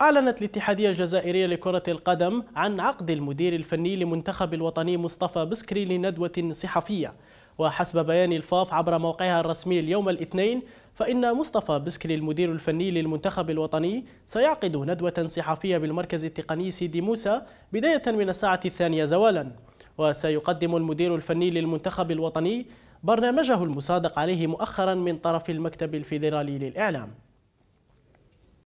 أعلنت الاتحادية الجزائرية لكرة القدم عن عقد المدير الفني لمنتخب الوطني مصطفى بسكري لندوة صحفية وحسب بيان الفاف عبر موقعها الرسمي اليوم الاثنين فإن مصطفى بسكري المدير الفني للمنتخب الوطني سيعقد ندوة صحفية بالمركز التقني سيدي موسى بداية من الساعة الثانية زوالا وسيقدم المدير الفني للمنتخب الوطني برنامجه المصادق عليه مؤخرا من طرف المكتب الفيدرالي للإعلام